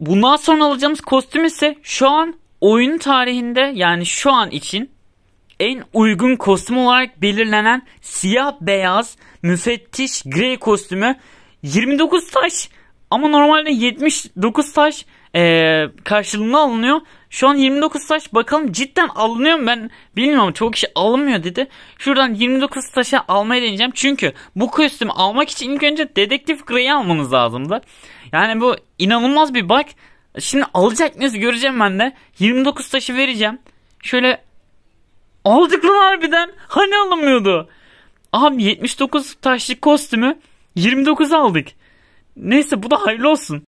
bundan sonra alacağımız kostüm ise şu an oyun tarihinde yani şu an için en uygun kostüm olarak belirlenen siyah beyaz müfettiş grey kostümü 29 taş ama normalde 79 taş e, karşılığında alınıyor şu an 29 taş bakalım cidden alınıyor mu ben bilmiyorum Çok kişi alınmıyor dedi. Şuradan 29 taşa almaya deneyeceğim. Çünkü bu kostümü almak için ilk önce dedektif Grey'i almanız lazımdı. Yani bu inanılmaz bir bak. Şimdi alacak mıyız göreceğim ben de. 29 taşı vereceğim. Şöyle aldık lan harbiden. Hani alınmıyordu. Abi 79 taşlık kostümü 29 aldık. Neyse bu da hayırlı olsun.